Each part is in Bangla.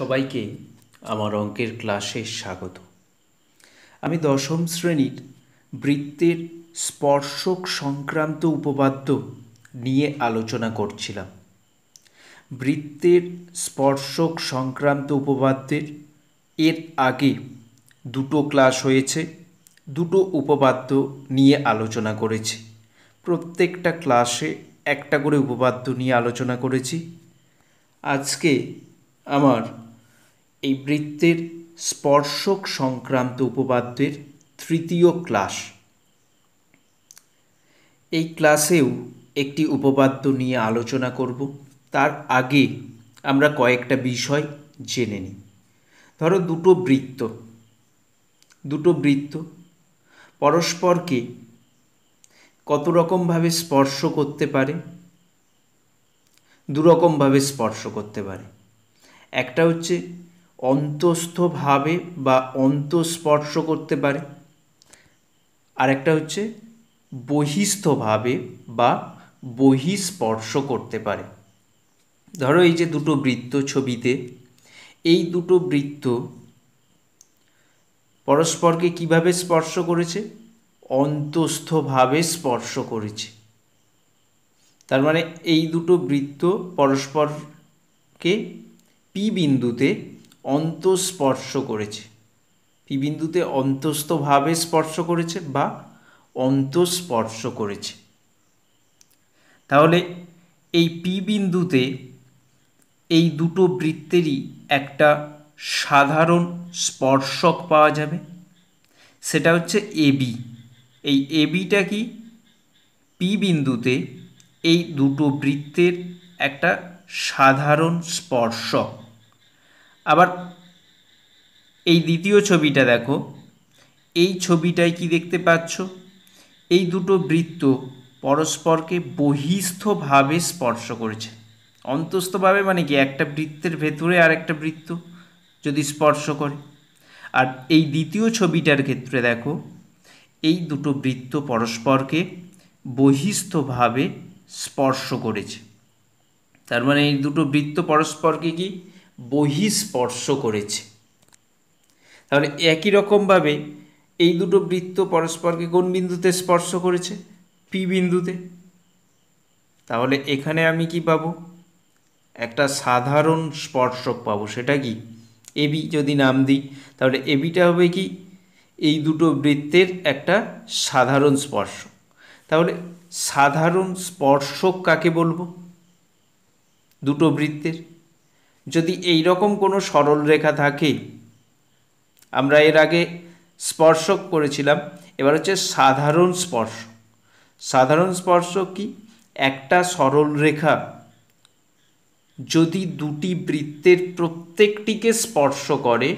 সবাইকে আমার অঙ্কের ক্লাসে স্বাগত আমি দশম শ্রেণীর বৃত্তের স্পর্শক সংক্রান্ত উপপাদ্য নিয়ে আলোচনা করছিলাম বৃত্তের স্পর্শক সংক্রান্ত উপপাদ্যের এর আগে দুটো ক্লাস হয়েছে দুটো উপপাদ্য নিয়ে আলোচনা করেছি প্রত্যেকটা ক্লাসে একটা করে উপপাদ্য নিয়ে আলোচনা করেছি আজকে আমার এই বৃত্তের স্পর্শক সংক্রান্ত উপপাদ্যের তৃতীয় ক্লাস এই ক্লাসেও একটি উপপাদ্য নিয়ে আলোচনা করব তার আগে আমরা কয়েকটা বিষয় জেনে নিই ধরো দুটো বৃত্ত দুটো বৃত্ত পরস্পরকে কত রকমভাবে স্পর্শ করতে পারে দুরকমভাবে স্পর্শ করতে পারে একটা হচ্ছে অন্তস্থভাবে বা অন্তঃস্পর্শ করতে পারে আরেকটা হচ্ছে বহিস্থভাবে বা বহিস্পর্শ করতে পারে ধরো এই যে দুটো বৃত্ত ছবিতে এই দুটো বৃত্ত পরস্পরকে কিভাবে স্পর্শ করেছে অন্তস্থভাবে স্পর্শ করেছে তার মানে এই দুটো বৃত্ত পরস্পরকে পি বিন্দুতে অন্তঃস্পর্শ করেছে পি বিন্দুতে অন্তস্থভাবে স্পর্শ করেছে বা অন্তঃস্পর্শ করেছে তাহলে এই পি বিন্দুতে এই দুটো বৃত্তেরই একটা সাধারণ স্পর্শক পাওয়া যাবে সেটা হচ্ছে এবি এই এবিটা কি পি বিন্দুতে এই দুটো বৃত্তের একটা সাধারণ স্পর্শক আবার এই দ্বিতীয় ছবিটা দেখো এই ছবিটায় কি দেখতে পাচ্ছ এই দুটো বৃত্ত পরস্পরকে বহিস্থভাবে স্পর্শ করেছে অন্তস্থভাবে মানে কি একটা বৃত্তের ভেতরে আর একটা বৃত্ত যদি স্পর্শ করে আর এই দ্বিতীয় ছবিটার ক্ষেত্রে দেখো এই দুটো বৃত্ত পরস্পরকে বহিস্থভাবে স্পর্শ করেছে তার মানে এই দুটো বৃত্ত পরস্পরকে কি বহিঃস্পর্শ করেছে তাহলে একই রকমভাবে এই দুটো বৃত্ত পরস্পরকে কোন বিন্দুতে স্পর্শ করেছে পি বিন্দুতে তাহলে এখানে আমি কি পাবো একটা সাধারণ স্পর্শক পাবো সেটা কি এবি যদি নাম দিই তাহলে এবিটা হবে কি এই দুটো বৃত্তের একটা সাধারণ স্পর্শ তাহলে সাধারণ স্পর্শক কাকে বলবো দুটো বৃত্তের যদি এই রকম কোনো সরল রেখা থাকে আমরা এর আগে স্পর্শক করেছিলাম এবার হচ্ছে সাধারণ স্পর্শ সাধারণ স্পর্শ কি একটা সরল রেখা যদি দুটি বৃত্তের প্রত্যেকটিকে স্পর্শ করে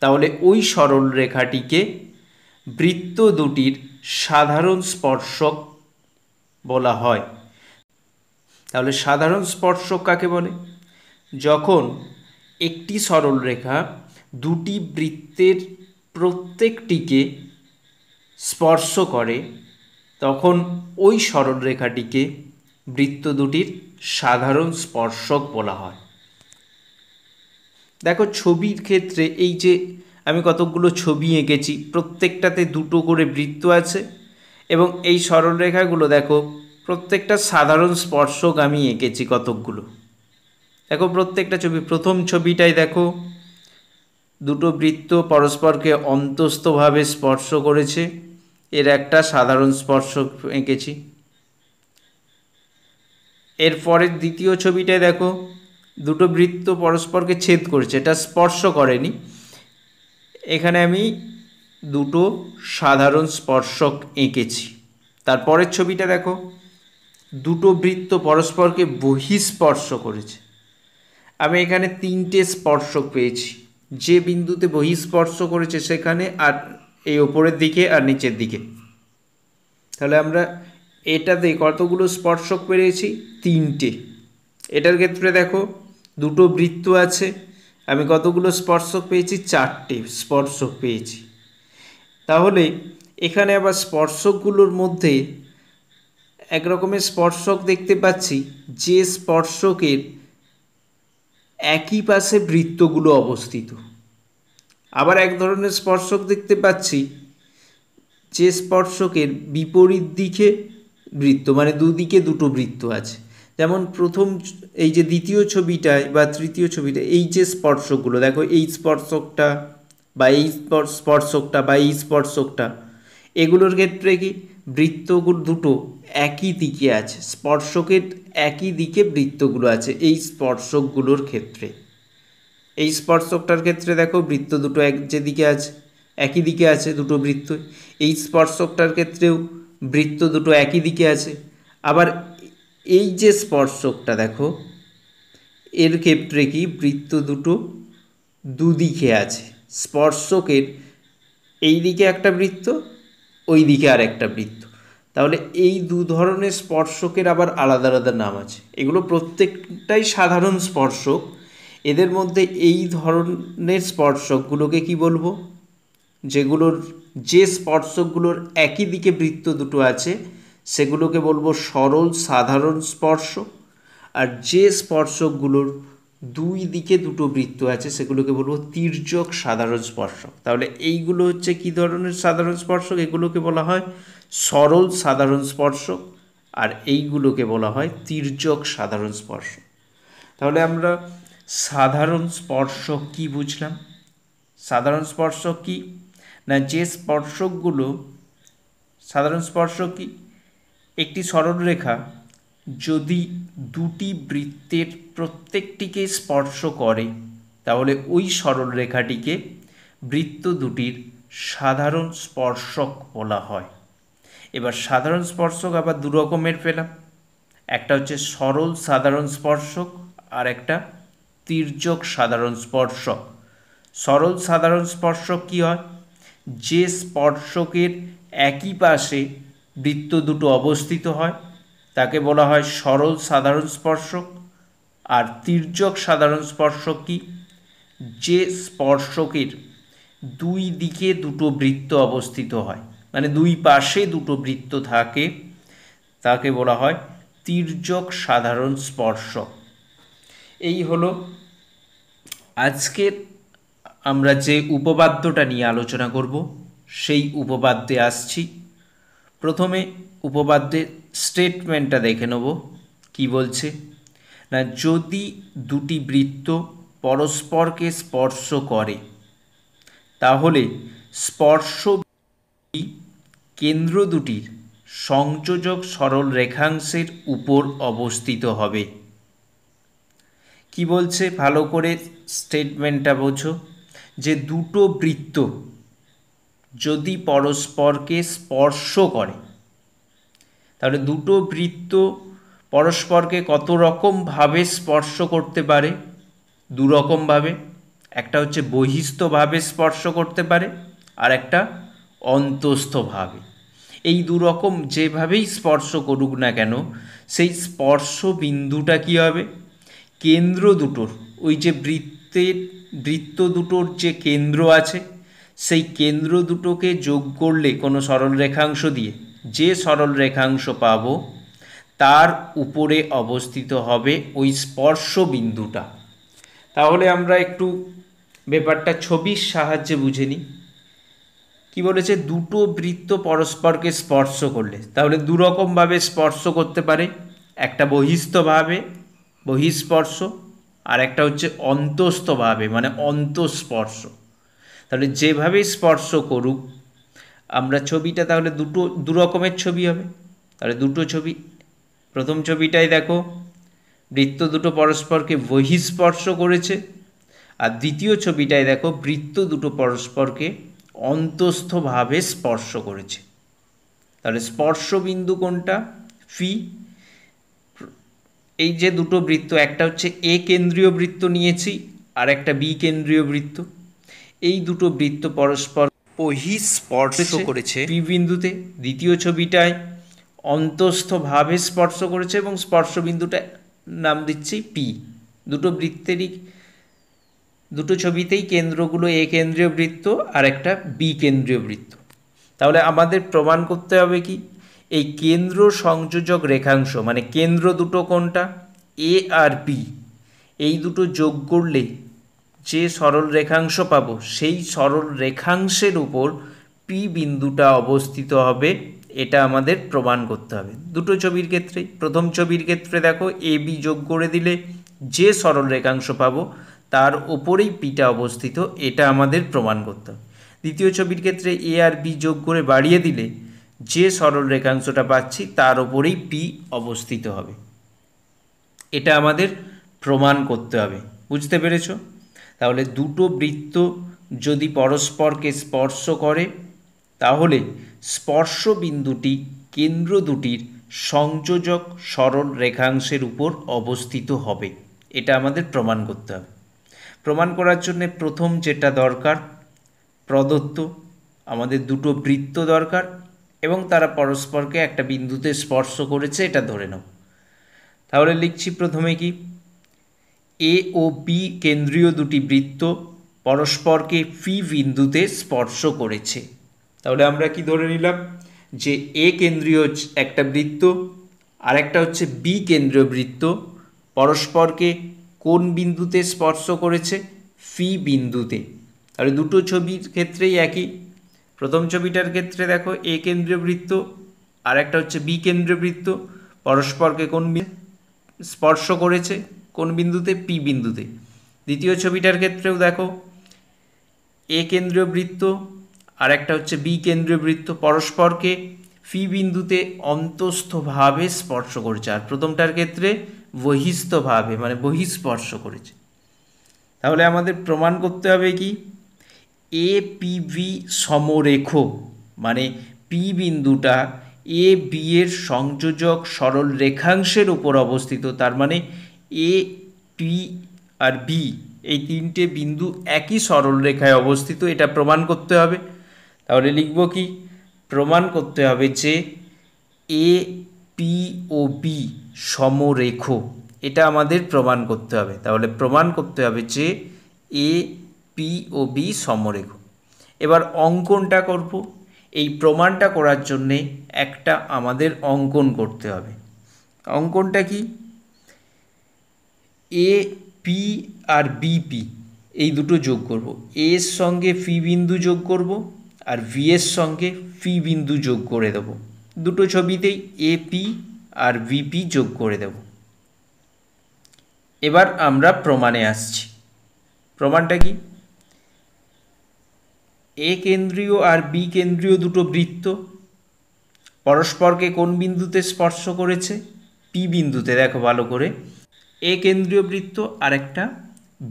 তাহলে ওই সরল রেখাটিকে বৃত্ত দুটির সাধারণ স্পর্শক বলা হয় তাহলে সাধারণ স্পর্শক কাকে বলে যখন একটি সরলরেখা দুটি বৃত্তের প্রত্যেকটিকে স্পর্শ করে তখন ওই সরলরেখাটিকে বৃত্ত দুটির সাধারণ স্পর্শক বলা হয় দেখো ছবির ক্ষেত্রে এই যে আমি কতকগুলো ছবি এঁকেছি প্রত্যেকটাতে দুটো করে বৃত্ত আছে এবং এই সরলরেখাগুলো দেখো প্রত্যেকটা সাধারণ স্পর্শক আমি এঁকেছি কতকগুলো দেখো প্রত্যেকটা ছবি প্রথম ছবিটাই দেখো দুটো বৃত্ত পরস্পরকে অন্তস্থভাবে স্পর্শ করেছে এর একটা সাধারণ স্পর্শ এঁকেছি এরপরের দ্বিতীয় ছবিটায় দেখো দুটো বৃত্ত পরস্পরকে ছেদ করেছে এটা স্পর্শ করেনি এখানে আমি দুটো সাধারণ স্পর্শক এঁকেছি তারপরের ছবিটা দেখো দুটো বৃত্ত পরস্পরকে বহিঃস্পর্শ করেছে আমি এখানে তিনটে স্পর্শক পেয়েছি যে বিন্দুতে বহিঃস্পর্শ করেছে সেখানে আর এই ওপরের দিকে আর নিচের দিকে তাহলে আমরা এটাতে কতগুলো স্পর্শক পেরেছি তিনটে এটার ক্ষেত্রে দেখো দুটো বৃত্ত আছে আমি কতগুলো স্পর্শক পেয়েছি চারটে স্পর্শক পেয়েছি তাহলে এখানে আবার স্পর্শকগুলোর মধ্যে এক রকমের স্পর্শক দেখতে পাচ্ছি যে স্পর্শকের একই পাশে বৃত্তগুলো অবস্থিত আবার এক ধরনের স্পর্শক দেখতে পাচ্ছি যে স্পর্শকের বিপরীত দিকে বৃত্ত মানে দুদিকে দুটো বৃত্ত আছে যেমন প্রথম এই যে দ্বিতীয় ছবিটায় বা তৃতীয় ছবিটা এই যে স্পর্শকগুলো দেখো এই স্পর্শকটা বা এই স্পর্শকটা বা এই স্পর্শকটা এগুলোর ক্ষেত্রে কি বৃত্তগুলো দুটো একই দিকে আছে স্পর্শকের একই দিকে বৃত্তগুলো আছে এই স্পর্শকগুলোর ক্ষেত্রে এই স্পর্শকটার ক্ষেত্রে দেখো বৃত্ত দুটো এক যেদিকে আছে একই দিকে আছে দুটো বৃত্ত এই স্পর্শকটার ক্ষেত্রেও বৃত্ত দুটো একই দিকে আছে আবার এই যে স্পর্শকটা দেখো এর ক্ষেত্রে কি বৃত্ত দুটো দুদিকে আছে স্পর্শকের এই দিকে একটা বৃত্ত ওই দিকে আর একটা বৃত্ত তাহলে এই দু ধরনের স্পর্শকের আবার আলাদা আলাদা নাম আছে এগুলো প্রত্যেকটাই সাধারণ স্পর্শক এদের মধ্যে এই ধরনের স্পর্শকগুলোকে কি বলবো যেগুলোর যে স্পর্শকগুলোর একই দিকে বৃত্ত দুটো আছে সেগুলোকে বলবো সরল সাধারণ স্পর্শ আর যে স্পর্শকগুলোর দুই দিকে দুটো বৃত্ত আছে সেগুলোকে বলবো তির্যক সাধারণ স্পর্শক তাহলে এইগুলো হচ্ছে কি ধরনের সাধারণ স্পর্শক এগুলোকে বলা হয় সরল সাধারণ স্পর্শক আর এইগুলোকে বলা হয় তির্যক সাধারণ স্পর্শ তাহলে আমরা সাধারণ স্পর্শক কি বুঝলাম সাধারণ স্পর্শক কি না যে স্পর্শকগুলো সাধারণ স্পর্শক কি একটি সরলরেখা যদি দুটি বৃত্তের প্রত্যেকটিকে স্পর্শ করে তাহলে ওই সরলরেখাটিকে বৃত্ত দুটির সাধারণ স্পর্শক বলা হয় এবার সাধারণ স্পর্শক আবার দু রকমের পেলাম একটা হচ্ছে সরল সাধারণ স্পর্শক আর একটা তির্যক সাধারণ স্পর্শক সরল সাধারণ স্পর্শক কী হয় যে স্পর্শকের একই পাশে বৃত্ত দুটো অবস্থিত হয় তাকে বলা হয় সরল সাধারণ স্পর্শক আর তির্যক সাধারণ স্পর্শক কি যে স্পর্শকের দুই দিকে দুটো বৃত্ত অবস্থিত হয় মানে দুই পাশে দুটো বৃত্ত থাকে তাকে বলা হয় তির্যক সাধারণ স্পর্শক এই হলো আজকের আমরা যে উপবাদ্যটা নিয়ে আলোচনা করব সেই উপবাদ্যে আসছি প্রথমে উপবাদ্যে স্টেটমেন্টটা দেখে নেব কি বলছে না যদি দুটি বৃত্ত পরস্পরকে স্পর্শ করে তাহলে স্পর্শ কেন্দ্র দুটির সংযোজক সরল রেখাংশের উপর অবস্থিত হবে কি বলছে ভালো করে স্টেটমেন্টটা বোঝো যে দুটো বৃত্ত যদি পরস্পরকে স্পর্শ করে তাহলে দুটো বৃত্ত পরস্পরকে কত রকমভাবে স্পর্শ করতে পারে দুরকমভাবে একটা হচ্ছে বহিস্থভাবে স্পর্শ করতে পারে আর একটা অন্তস্থভাবে এই দুরকম যেভাবেই স্পর্শ করুক না কেন সেই স্পর্শ বিন্দুটা কী হবে কেন্দ্র দুটোর ওই যে বৃত্তের বৃত্ত দুটোর যে কেন্দ্র আছে সেই কেন্দ্র দুটোকে যোগ করলে কোনো সরলরেখাংশ দিয়ে যে সরল রেখাংশ পাব তার উপরে অবস্থিত হবে ওই স্পর্শ বিন্দুটা তাহলে আমরা একটু ব্যাপারটা ছবির সাহায্যে বুঝে নিই কী বলেছে দুটো বৃত্ত পরস্পরকে স্পর্শ করলে তাহলে দুরকমভাবে স্পর্শ করতে পারে একটা বহিস্থভাবে বহিস্পর্শ আর একটা হচ্ছে অন্তস্থভাবে মানে অন্তঃস্পর্শ তাহলে যেভাবে স্পর্শ করুক আমরা ছবিটা তাহলে দুটো দু রকমের ছবি হবে তাহলে দুটো ছবি প্রথম ছবিটাই দেখো বৃত্ত দুটো পরস্পরকে বহিস্পর্শ করেছে আর দ্বিতীয় ছবিটাই দেখো বৃত্ত দুটো পরস্পরকে অন্তস্থভাবে স্পর্শ করেছে তাহলে স্পর্শবিন্দু কোনটা ফি এই যে দুটো বৃত্ত একটা হচ্ছে এ কেন্দ্রীয় বৃত্ত নিয়েছি আর একটা বি কেন্দ্রীয় বৃত্ত এই দুটো বৃত্ত পরস্পর বহিঃস্পর্শ করেছে পি বিন্দুতে দ্বিতীয় ছবিটায় অন্তস্থভাবে স্পর্শ করেছে এবং স্পর্শ বিন্দুটা নাম দিচ্ছি পি দুটো বৃত্তেরই দুটো ছবিতেই কেন্দ্রগুলো এ কেন্দ্রীয় বৃত্ত আর একটা বি কেন্দ্রীয় বৃত্ত তাহলে আমাদের প্রমাণ করতে হবে কি এই কেন্দ্র সংযোজক রেখাংশ মানে কেন্দ্র দুটো কোনটা এ আর পি এই দুটো যোগ করলে যে সরল রেখাংশ পাবো সেই সরল রেখাংশের উপর পি বিন্দুটা অবস্থিত হবে এটা আমাদের প্রমাণ করতে হবে দুটো ছবির ক্ষেত্রে প্রথম ছবির ক্ষেত্রে দেখো এ বি যোগ করে দিলে যে সরল রেখাংশ পাবো তার ওপরেই পিটা অবস্থিত এটা আমাদের প্রমাণ করতে হবে দ্বিতীয় ছবির ক্ষেত্রে এ আর বি যোগ করে বাড়িয়ে দিলে যে সরল রেখাংশটা পাচ্ছি তার ওপরেই পি অবস্থিত হবে এটা আমাদের প্রমাণ করতে হবে বুঝতে পেরেছো তাহলে দুটো বৃত্ত যদি পরস্পরকে স্পর্শ করে তাহলে স্পর্শ বিন্দুটি কেন্দ্র দুটির সংযোজক সরল রেখাংশের উপর অবস্থিত হবে এটা আমাদের প্রমাণ করতে হবে প্রমাণ করার জন্য প্রথম যেটা দরকার প্রদত্ত আমাদের দুটো বৃত্ত দরকার এবং তারা পরস্পরকে একটা বিন্দুতে স্পর্শ করেছে এটা ধরে নাও তাহলে লিখছি প্রথমে কি এ ও বি কেন্দ্রীয় দুটি বৃত্ত পরস্পরকে পি বিন্দুতে স্পর্শ করেছে তাহলে আমরা কি ধরে নিলাম যে এ কেন্দ্রীয় একটা বৃত্ত আর একটা হচ্ছে বি কেন্দ্রীয় বৃত্ত পরস্পরকে কোন বিন্দুতে স্পর্শ করেছে ফি বিন্দুতে তাহলে দুটো ছবির ক্ষেত্রেই একই প্রথম ছবিটার ক্ষেত্রে দেখো এ কেন্দ্রীয় বৃত্ত আর একটা হচ্ছে বি কেন্দ্রীয় বৃত্ত পরস্পরকে কোন স্পর্শ করেছে কোন বিন্দুতে পি বিন্দুতে দ্বিতীয় ছবিটার ক্ষেত্রেও দেখো এ কেন্দ্রীয় বৃত্ত আর একটা হচ্ছে বি কেন্দ্রীয় বৃত্ত পরস্পরকে ফি বিন্দুতে অন্তস্থভাবে স্পর্শ করেছে আর প্রথমটার ক্ষেত্রে বহিস্থভাবে মানে বহিস্পর্শ করেছে তাহলে আমাদের প্রমাণ করতে হবে কি এ পি বি সমরেখ মানে পি বিন্দুটা এ বি এর সংযোজক সরল রেখাংশের উপর অবস্থিত তার মানে এ পি আর বি এই তিনটে বিন্দু একই সরলরেখায় অবস্থিত এটা প্রমাণ করতে হবে তাহলে লিখব কি প্রমাণ করতে হবে যে এ পি ও বি সমরেখ এটা আমাদের প্রমাণ করতে হবে তাহলে প্রমাণ করতে হবে যে এ পি ও বি সমরেখ এবার অঙ্কনটা করব এই প্রমাণটা করার জন্যে একটা আমাদের অঙ্কন করতে হবে অঙ্কনটা কি এ পি আর বিপি এই দুটো যোগ করব এ এর সঙ্গে ফি বিন্দু যোগ করব আর ভি এর সঙ্গে ফি বিন্দু যোগ করে দেব দুটো ছবিতেই এ পি আর ভিপি যোগ করে দেব এবার আমরা প্রমাণে আসছি প্রমাণটা কি এ কেন্দ্রীয় আর বি কেন্দ্রীয় দুটো বৃত্ত পরস্পরকে কোন বিন্দুতে স্পর্শ করেছে পি বিন্দুতে দেখো ভালো করে এ কেন্দ্রীয় বৃত্ত আর একটা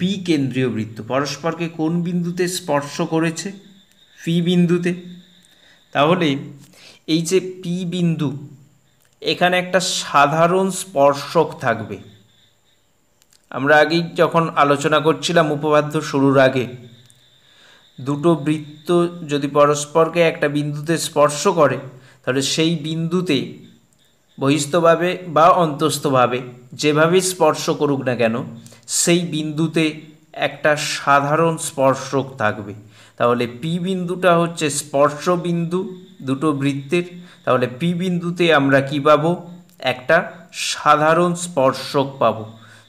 বি কেন্দ্রীয় বৃত্ত পরস্পরকে কোন বিন্দুতে স্পর্শ করেছে পি বিন্দুতে তাহলে এই যে পি বিন্দু এখানে একটা সাধারণ স্পর্শক থাকবে আমরা আগেই যখন আলোচনা করছিলাম উপপাদ্য শুরুর আগে দুটো বৃত্ত যদি পরস্পরকে একটা বিন্দুতে স্পর্শ করে তাহলে সেই বিন্দুতে বহিস্থভাবে বা অন্তস্থভাবে যেভাবে স্পর্শ করুক না কেন সেই বিন্দুতে একটা সাধারণ স্পর্শক থাকবে তাহলে পি বিন্দুটা হচ্ছে স্পর্শ বিন্দু দুটো বৃত্তের তাহলে পি বিন্দুতে আমরা কি পাব একটা সাধারণ স্পর্শক পাব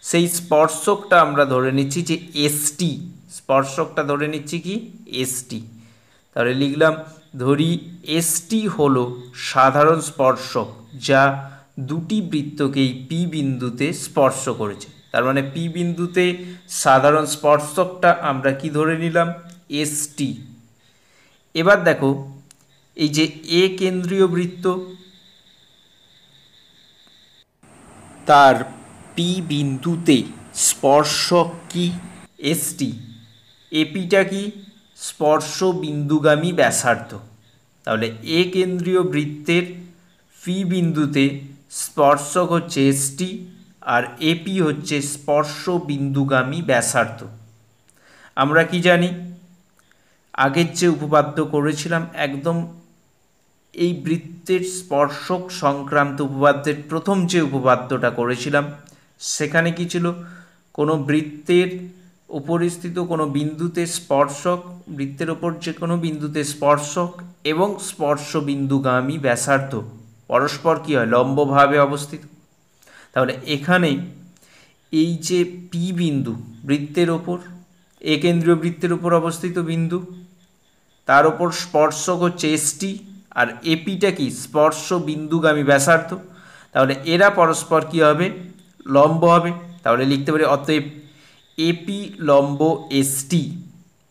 সেই স্পর্শকটা আমরা ধরে নিচ্ছি যে এসটি স্পর্শকটা ধরে নিচ্ছি কি এসটি তাহলে লিখলাম ধরি এসটি হলো সাধারণ স্পর্শক যা দুটি বৃত্তকেই পি বিন্দুতে স্পর্শ করেছে তার মানে পি বিন্দুতে সাধারণ স্পর্শকটা আমরা কি ধরে নিলাম টি এবার দেখো এই যে এ কেন্দ্রীয় বৃত্ত তার পি বিন্দুতে স্পর্শক কি এস টি এপিটা কি স্পর্শ বিন্দুগামী ব্যাসার্ধ তাহলে এ কেন্দ্রীয় বৃত্তের পি বিন্দুতে স্পর্শক হচ্ছে এসটি আর এপি হচ্ছে স্পর্শ বিন্দুগামী ব্যাসার্ধ আমরা কি জানি আগের যে উপপাদ্য করেছিলাম একদম এই বৃত্তের স্পর্শক সংক্রান্ত উপপাদ্যের প্রথম যে উপপাদ্যটা করেছিলাম সেখানে কি ছিল কোনো বৃত্তের উপরিস্থিত কোনো বিন্দুতে স্পর্শক বৃত্তের ওপর যে কোনো বিন্দুতে স্পর্শক এবং স্পর্শ বিন্দুগামী ব্যাসার্ধ পরস্পর কী হয় লম্বভাবে অবস্থিত তাহলে এখানে এই যে পি বিন্দু বৃত্তের ওপর একেন্দ্রীয় বৃত্তের ওপর অবস্থিত বিন্দু তার ওপর স্পর্শক হচ্ছে এসটি আর এপিটা কি স্পর্শ বিন্দুগামী ব্যাসার্ধ তাহলে এরা পরস্পর কী হবে লম্ব হবে তাহলে লিখতে পারি অতএব এপি লম্ব এসটি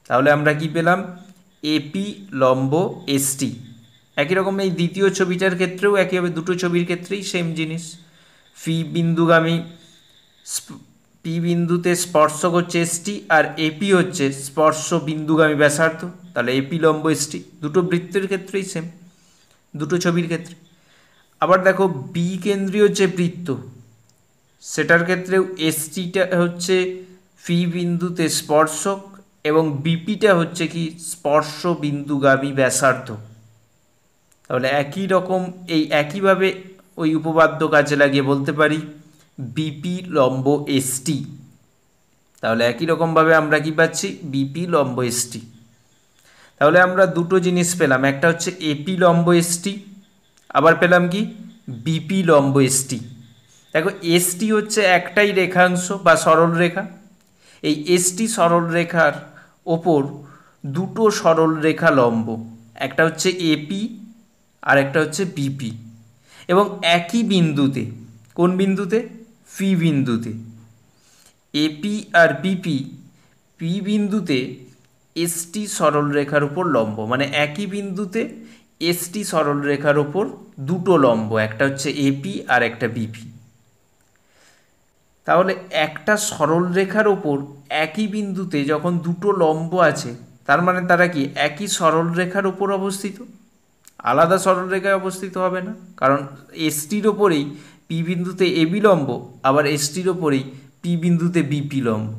তাহলে আমরা কি পেলাম এপি লম্ব এসটি একই রকম এই দ্বিতীয় ছবিটার ক্ষেত্রেও একইভাবে দুটো ছবির ক্ষেত্রেই সেম জিনিস ফি বিন্দুগামী পি বিন্দুতে স্পর্শক হচ্ছে এসটি আর এপি হচ্ছে স্পর্শ বিন্দুগামী ব্যাসার্থ তাহলে এপি লম্ব এসটি দুটো বৃত্তের ক্ষেত্রেই সেম দুটো ছবির ক্ষেত্রে আবার দেখো বি কেন্দ্রীয় যে বৃত্ত সেটার ক্ষেত্রেও এসটিটা হচ্ছে ফি বিন্দুতে স্পর্শক এবং বিপিটা হচ্ছে কি স্পর্শ বিন্দুগামী ব্যাসার্থ তাহলে একই রকম এই একইভাবে ওই উপবাদ্য কাজে লাগিয়ে বলতে পারি বিপি লম্ব এসটি তাহলে একই রকমভাবে আমরা কি পাচ্ছি বিপি লম্ব এসটি তাহলে আমরা দুটো জিনিস পেলাম একটা হচ্ছে এপি লম্ব এসটি আবার পেলাম কি বিপি লম্ব এসটি দেখো এসটি হচ্ছে একটাই রেখাংশ বা সরল রেখা এই এসটি সরল রেখার ওপর দুটো সরল রেখা লম্ব একটা হচ্ছে এপি আর একটা হচ্ছে বিপি এবং একই বিন্দুতে কোন বিন্দুতে পি বিন্দুতে এপি আর বিপি পি বিন্দুতে এসটি সরলরেখার উপর লম্ব মানে একই বিন্দুতে এসটি সরলরেখার উপর দুটো লম্ব একটা হচ্ছে এপি আর একটা বিপি তাহলে একটা সরলরেখার ওপর একই বিন্দুতে যখন দুটো লম্ব আছে তার মানে তারা কি একই সরলরেখার উপর অবস্থিত আলাদা সরলরেখায় অবস্থিত হবে না কারণ এসটির ওপরেই পি বিন্দুতে এ বিলম্ব আবার এসটির ওপরেই পি বিন্দুতে বি বিলম্ব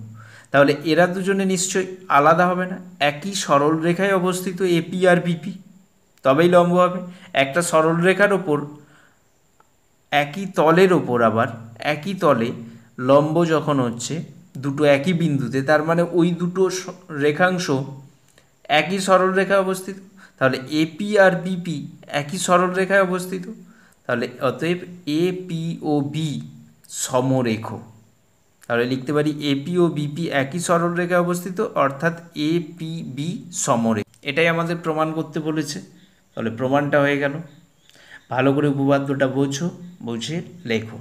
তাহলে এরা দুজনে নিশ্চয়ই আলাদা হবে না একই সরল রেখায় অবস্থিত এপি আর বিপি তবেই লম্ব হবে একটা সরল রেখার ওপর একই তলের ওপর আবার একই তলে লম্ব যখন হচ্ছে দুটো একই বিন্দুতে তার মানে ওই দুটো রেখাংশ একই সরল রেখায় অবস্থিত তাহলে এপি আর বিপি একই সরলরেখায় অবস্থিত তাহলে অতএব এপি ও বি সমরেখ তাহলে লিখতে পারি এপি ও বিপি একই সরলরেখায় অবস্থিত অর্থাৎ এপি বি সমরেখ এটাই আমাদের প্রমাণ করতে বলেছে তাহলে প্রমাণটা হয়ে গেল ভালো করে উপবাদ্যটা বোঝো বুঝে লেখো